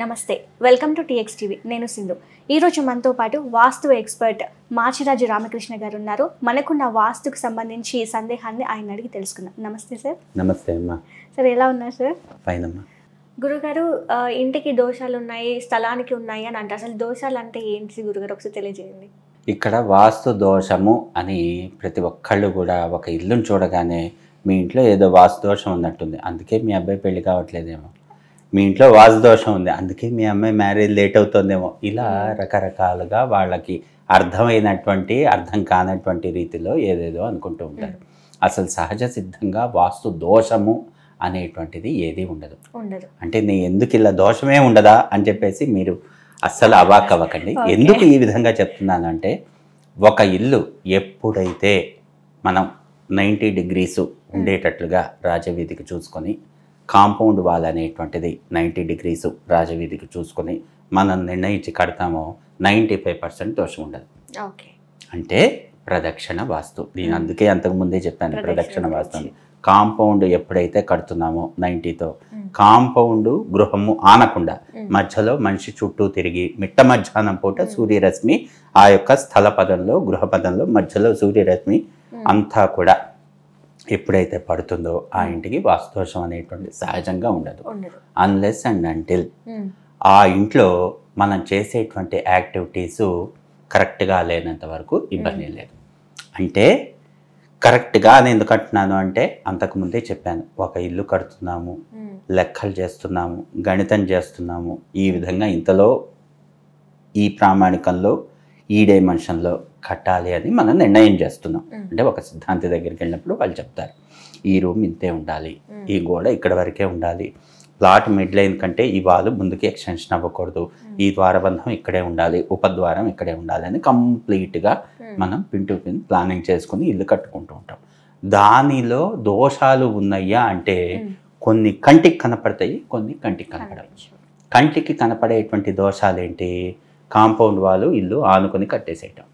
నమస్తే welcome to TX TV నేను సింధు ఈరోజు మనతో పాటు వాస్తు ఎక్స్పర్ట్ మాచిరాజు రామకృష్ణ గారు ఉన్నారు మనకున్న వాస్తుకు సంబంధించి సందేహాన్ని ఆయన అడిగి తెలుసుకుందాం నమస్తే సార్ నమస్తే అమ్మా సార్ ఎలా ఉన్నారు సార్ ఫైన్ అమ్మా గురుగారు ఇంటికి దోషాలు ఉన్నాయి స్థలానికి ఉన్నాయి అని అంటే అసలు దోషాలు అంటే ఏంటి గురుగారు ఒకసారి తెలియజేయండి ఇక్కడ వాస్తు దోషము అని ప్రతి ఒక్కళ్ళు కూడా ఒక ఇల్లును చూడగానే మీ ఇంట్లో ఏదో వాస్తు దోషం ఉన్నట్టుంది అందుకే మీ అబ్బాయి పెళ్లి కావట్లేదేమో మీ ఇంట్లో వాసుదోషం ఉంది అందుకే మీ అమ్మాయి మ్యారేజ్ లేట్ అవుతుందేమో ఇలా రకరకాలుగా వాళ్ళకి అర్థమైనటువంటి అర్థం కానటువంటి రీతిలో ఏదేదో అనుకుంటూ ఉంటారు అసలు సహజ సిద్ధంగా వాస్తు దోషము అనేటువంటిది ఏది ఉండదు అంటే నీ ఎందుకు ఇలా దోషమే ఉండదా అని చెప్పేసి మీరు అస్సలు అవాక్ అవ్వకండి ఎందుకు ఈ విధంగా చెప్తున్నాను అంటే ఒక ఇల్లు ఎప్పుడైతే మనం నైంటీ డిగ్రీసు ఉండేటట్లుగా రాజవీధికి చూసుకొని కాంపౌండ్ వాల్ అనేటువంటిది నైంటీ డిగ్రీస్ రాజవీధికి చూసుకొని మనం నిర్ణయించి కడతామో నైంటీ ఫైవ్ పర్సెంట్ దోషం ఉండదు అంటే ప్రదక్షిణ వాస్తు నేను అందుకే అంతకుముందే చెప్పాను ప్రదక్షిణ వాస్తు కాంపౌండ్ ఎప్పుడైతే కడుతున్నామో నైంటీతో కాంపౌండ్ గృహము ఆనకుండా మధ్యలో మనిషి చుట్టూ తిరిగి మిట్ట మధ్యాహ్నం పూట సూర్యరశ్మి ఆ యొక్క స్థల పదంలో గృహ పదంలో మధ్యలో సూర్యరశ్మి అంతా కూడా ఎప్పుడైతే పడుతుందో ఆ ఇంటికి వాస్తోషం అనేటువంటి సహజంగా ఉండదు అన్లెస్ అండ్ అంటిల్ ఆ ఇంట్లో మనం చేసేటువంటి యాక్టివిటీస్ కరెక్ట్గా లేనంత వరకు ఇబ్బంది లేదు అంటే కరెక్ట్గా నేను ఎందుకు అంటున్నాను అంటే అంతకుముందే చెప్పాను ఒక ఇల్లు కడుతున్నాము లెక్కలు చేస్తున్నాము గణితం చేస్తున్నాము ఈ విధంగా ఇంతలో ఈ ప్రామాణికంలో ఈ డైమెన్షన్లో కట్టాలి అని మనం నిర్ణయం చేస్తున్నాం అంటే ఒక సిద్ధాంతి దగ్గరికి వెళ్ళినప్పుడు వాళ్ళు చెప్తారు ఈ రూమ్ ఇంతే ఉండాలి ఈ గోడ ఇక్కడ వరకే ఉండాలి ప్లాట్ మిడ్ లైన్ కంటే ఈ వాళ్ళు ముందుకి ఎక్స్టెన్షన్ అవ్వకూడదు ఈ ద్వారబంధం ఇక్కడే ఉండాలి ఉపద్వారం ఇక్కడే ఉండాలి అని కంప్లీట్గా మనం పిన్ టు పిన్ ప్లానింగ్ చేసుకుని ఇల్లు కట్టుకుంటూ ఉంటాం దానిలో దోషాలు ఉన్నాయా అంటే కొన్ని కంటికి కనపడతాయి కొన్ని కంటికి కనపడవచ్చు కంటికి కనపడేటువంటి దోషాలు ఏంటి కాంపౌండ్ వాళ్ళు ఇల్లు ఆనుకొని కట్టేసేయటం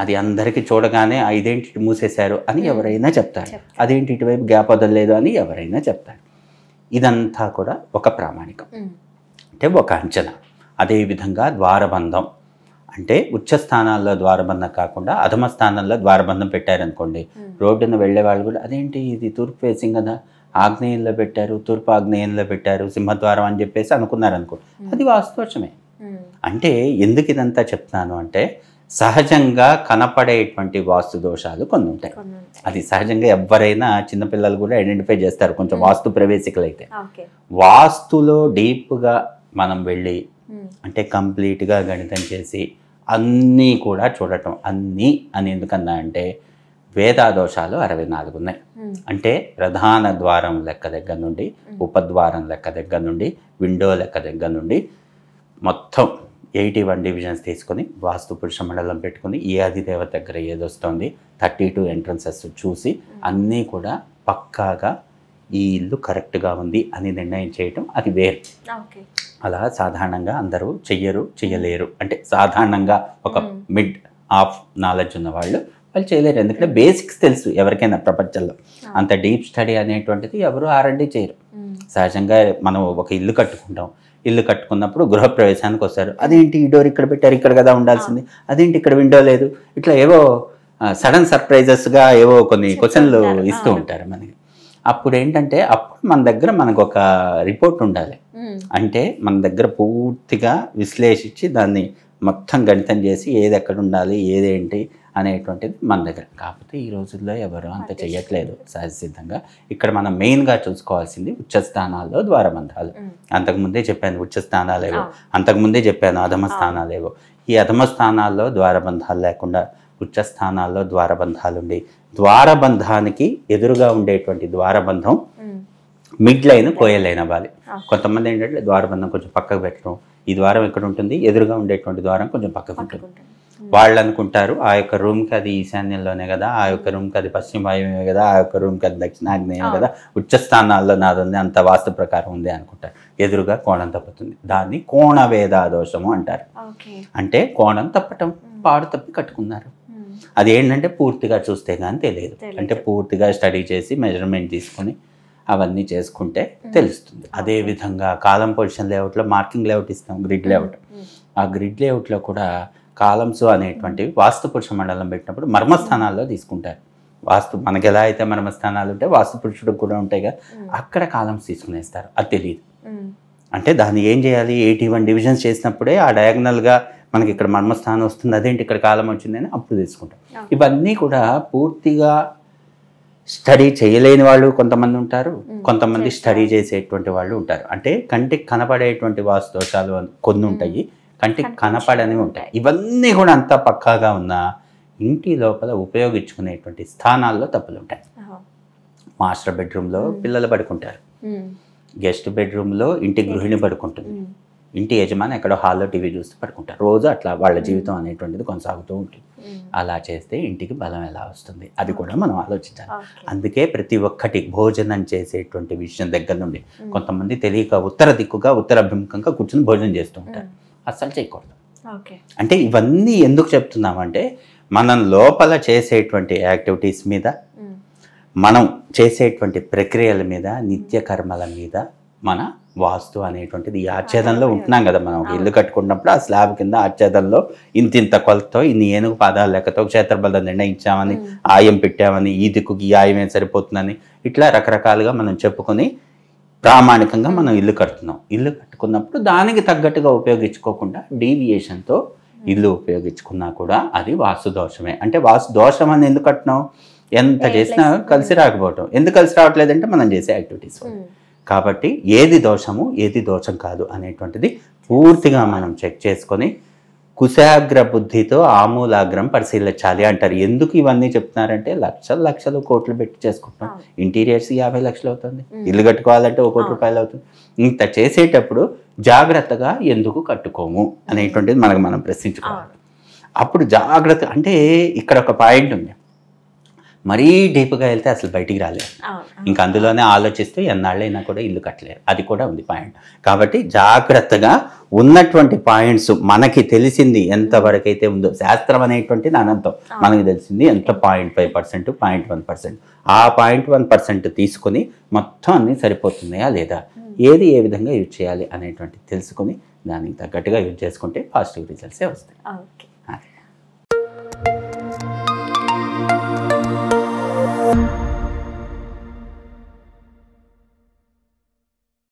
అది అందరికీ చూడగానే ఐడెంటిటీ మూసేశారు అని ఎవరైనా చెప్తారు అదేంటి ఇటువైపు గ్యాప్ వదలలేదు అని ఎవరైనా చెప్తారు ఇదంతా కూడా ఒక ప్రామాణికం అంటే ఒక అంచనా అదేవిధంగా ద్వారబంధం అంటే ఉచ్చ స్థానాల్లో ద్వారబంధం కాకుండా అధమ స్థానంలో ద్వారబంధం పెట్టారనుకోండి రోడ్డున వెళ్ళే వాళ్ళు కూడా అదేంటి ఇది తూర్పు ఫేసింగ్ కదా ఆగ్నేయంలో పెట్టారు తూర్పు ఆగ్నేయంలో పెట్టారు సింహద్వారం అని చెప్పేసి అనుకున్నారనుకో అది వాస్తవమే అంటే ఎందుకు ఇదంతా చెప్తున్నాను అంటే సహజంగా కనపడేటువంటి వాస్తు దోషాలు కొన్ని ఉంటాయి అది సహజంగా ఎవరైనా చిన్నపిల్లలు కూడా ఐడెంటిఫై చేస్తారు కొంచెం వాస్తు ప్రవేశికలు అయితే వాస్తులో డీప్గా మనం వెళ్ళి అంటే కంప్లీట్గా గణితం చేసి అన్నీ కూడా చూడటం అన్నీ అని ఎందుకన్నా అంటే వేదా దోషాలు అరవై నాలుగు ఉన్నాయి అంటే ప్రధాన ద్వారం లెక్క దగ్గర నుండి ఉపద్వారం లెక్క దగ్గర నుండి విండో లెక్క దగ్గర నుండి మొత్తం ఎయిటీ వన్ డివిజన్స్ తీసుకొని వాస్తు పురుష మండలం పెట్టుకుని ఏ అధిదేవత దగ్గర ఏదొస్తుంది థర్టీ టూ ఎంట్రన్సెస్ చూసి hmm. అన్నీ కూడా పక్కాగా ఈ ఇల్లు కరెక్ట్గా ఉంది అని నిర్ణయం చేయటం అది వేరు అలా సాధారణంగా అందరూ చెయ్యరు చెయ్యలేరు hmm. అంటే సాధారణంగా ఒక మిడ్ ఆఫ్ నాలెడ్జ్ ఉన్న వాళ్ళు వాళ్ళు చేయలేరు ఎందుకంటే బేసిక్స్ hmm. తెలుసు ఎవరికైనా ప్రపంచంలో ah. అంత డీప్ స్టడీ అనేటువంటిది ఎవరు ఆర్ఎండి చేయరు సహజంగా మనం ఒక ఇల్లు కట్టుకుంటాం ఇల్లు కట్టుకున్నప్పుడు గృహప్రవేశానికి వస్తారు అదేంటి ఈ డోర్ ఇక్కడ పెట్టారు ఇక్కడ కదా ఉండాల్సింది అదేంటి ఇక్కడ విండో లేదు ఇట్లా ఏవో సడన్ సర్ప్రైజెస్గా ఏవో కొన్ని క్వశ్చన్లు ఇస్తూ ఉంటారు మనకి అప్పుడు ఏంటంటే అప్పుడు మన దగ్గర మనకు ఒక రిపోర్ట్ ఉండాలి అంటే మన దగ్గర పూర్తిగా విశ్లేషించి దాన్ని మొత్తం గణితం చేసి ఏది ఎక్కడ ఉండాలి ఏదేంటి అనేటువంటిది మన దగ్గర కాకపోతే ఈ రోజుల్లో ఎవరు అంత చేయట్లేదు సహజసిద్ధంగా ఇక్కడ మనం మెయిన్గా చూసుకోవాల్సింది ఉచ్చస్థానాల్లో స్థానాల్లో ద్వారబంధాలు అంతకుముందే చెప్పాను ఉచ్చ స్థానాలేవో అంతకుముందే చెప్పాను అధమ స్థానాలేవో ఈ అధమ స్థానాల్లో ద్వారబంధాలు లేకుండా ఉచ్చ స్థానాల్లో ద్వారబంధాలు ఉండి ద్వారబంధానికి ఎదురుగా ఉండేటువంటి ద్వారబంధం మిడ్ లైన్ కోయలైన వాలి కొంతమంది ఏంటంటే ద్వారబంధం కొంచెం పక్కకు పెట్టడం ఈ ద్వారం ఎక్కడ ఉంటుంది ఎదురుగా ఉండేటువంటి ద్వారం కొంచెం పక్కకు ఉంటుంది వాళ్ళు అనుకుంటారు ఆ యొక్క రూమ్కి అది ఈశాన్యంలోనే కదా ఆ యొక్క రూమ్కి అది పశ్చిమ వాయువే కదా ఆ యొక్క రూమ్కి అది దక్షిణాగ్నేయం కదా ఉచ్చస్థానాల్లో నాది ఉంది అంత వాస్తు ప్రకారం ఉంది అనుకుంటారు ఎదురుగా కోణం తప్పుతుంది దాన్ని కోణ వేద దోషము అంటారు అంటే కోణం తప్పటం పాడు తప్పి కట్టుకున్నారు అది ఏంటంటే పూర్తిగా చూస్తే కానీ తెలియదు అంటే పూర్తిగా స్టడీ చేసి మెజర్మెంట్ తీసుకొని అవన్నీ చేసుకుంటే తెలుస్తుంది అదే విధంగా కాలం పొజిషన్ లేఅవుట్లో మార్కింగ్ లేఅవుట్ ఇస్తాం గ్రిడ్ లేఅవుట్ ఆ గ్రిడ్ లేఅవుట్లో కూడా కాలమ్స్ అనేటువంటివి వాస్తుపురుష మండలం పెట్టినప్పుడు మర్మస్థానాల్లో తీసుకుంటారు వాస్తు మనకి ఎలా అయితే మర్మస్థానాలు ఉంటాయి పురుషుడు కూడా ఉంటాయిగా అక్కడ కాలమ్స్ తీసుకునేస్తారు అది తెలియదు అంటే దాన్ని ఏం చేయాలి ఎయిటీ వన్ డివిజన్స్ చేసినప్పుడే ఆ డయాగ్నల్గా మనకి ఇక్కడ మర్మస్థానం వస్తుంది అదేంటి ఇక్కడ కాలం వచ్చిందని అప్పుడు తీసుకుంటాం ఇవన్నీ కూడా పూర్తిగా స్టడీ చేయలేని వాళ్ళు కొంతమంది ఉంటారు కొంతమంది స్టడీ చేసేటువంటి వాళ్ళు ఉంటారు అంటే కంటికి కనపడేటువంటి వాస్తు దోషాలు కొన్ని ఉంటాయి కంటి కనపడనివి ఉంటాయి ఇవన్నీ కూడా అంతా పక్కాగా ఉన్న ఇంటి లోపల ఉపయోగించుకునేటువంటి స్థానాల్లో తప్పులు ఉంటాయి మాస్టర్ బెడ్రూమ్లో పిల్లలు పడుకుంటారు గెస్ట్ బెడ్రూమ్లో ఇంటి గృహిణి పడుకుంటుంది ఇంటి యజమాని ఎక్కడో హాల్లో టీవీ చూస్తూ పడుకుంటారు రోజు అట్లా వాళ్ళ జీవితం అనేటువంటిది కొనసాగుతూ ఉంటుంది అలా చేస్తే ఇంటికి బలం ఎలా వస్తుంది అది కూడా మనం ఆలోచించాలి అందుకే ప్రతి ఒక్కటి భోజనం చేసేటువంటి విషయం దగ్గర నుండి కొంతమంది తెలియక ఉత్తర దిక్కుగా ఉత్తరాభిముఖంగా కూర్చొని భోజనం చేస్తూ ఉంటారు అస్సలు చేయకూడదు అంటే ఇవన్నీ ఎందుకు చెప్తున్నామంటే మనం లోపల చేసేటువంటి యాక్టివిటీస్ మీద మనం చేసేటువంటి ప్రక్రియల మీద నిత్య కర్మల మీద మన వాస్తు అనేటువంటిది ఆచ్ఛేదంలో ఉంటున్నాం కదా మనం ఇల్లు కట్టుకున్నప్పుడు ఆ స్లాబ్ కింద ఆచ్ఛేదంలో ఇంత ఇంత కొలతో ఇన్ని ఏనుగు పాదాలు లెక్కతో క్షేత్రబలం నిర్ణయించామని ఆయం పెట్టామని ఈ దిక్కుకి ఈ ఆయం ఏం సరిపోతుందని ఇట్లా రకరకాలుగా మనం చెప్పుకొని ప్రామాణికంగా మనం ఇల్లు కడుతున్నాం ఇల్లు కట్టుకున్నప్పుడు దానికి తగ్గట్టుగా ఉపయోగించుకోకుండా డీవియేషన్తో ఇల్లు ఉపయోగించుకున్నా కూడా అది వాస్తు దోషమే అంటే వాస్తు దోషం అని ఎందుకు కట్టినాం ఎంత చేసినా కలిసి రాకపోవటం ఎందుకు కలిసి రావట్లేదంటే మనం చేసే యాక్టివిటీస్ కాబట్టి ఏది దోషము ఏది దోషం కాదు అనేటువంటిది పూర్తిగా మనం చెక్ చేసుకొని కుశాగ్ర బుద్ధితో ఆమూలాగ్రం పరిశీలించాలి అంటారు ఎందుకు ఇవన్నీ చెప్తున్నారంటే లక్షలు లక్షలు కోట్లు పెట్టి చేసుకుంటున్నాం ఇంటీరియర్స్ యాభై లక్షలు అవుతుంది ఇల్లు కట్టుకోవాలంటే ఒక కోటి రూపాయలు అవుతుంది ఇంత చేసేటప్పుడు జాగ్రత్తగా ఎందుకు కట్టుకోము అనేటువంటిది మనకు మనం ప్రశ్నించుకోవాలి అప్పుడు జాగ్రత్త అంటే ఇక్కడ ఒక పాయింట్ ఉంది మరీ డీప్గా వెళ్తే అసలు బయటికి రాలేదు ఇంకా అందులోనే ఆలోచిస్తూ ఎన్నాళ్ళైనా కూడా ఇల్లు కట్టలేరు అది కూడా ఉంది పాయింట్ కాబట్టి జాగ్రత్తగా ఉన్నటువంటి పాయింట్స్ మనకి తెలిసింది ఎంతవరకు అయితే ఉందో శాస్త్రం అనేటువంటిది అనంతం మనకి తెలిసింది ఎంత point five percent point one percent ఆ పాయింట్ వన్ పర్సెంట్ తీసుకుని మొత్తం అన్ని సరిపోతున్నాయా లేదా ఏది ఏ విధంగా యూజ్ చేయాలి అనేటువంటి తెలుసుకుని దానికి తగ్గట్టుగా యూజ్ చేసుకుంటే పాజిటివ్ రిజల్ట్సే వస్తాయి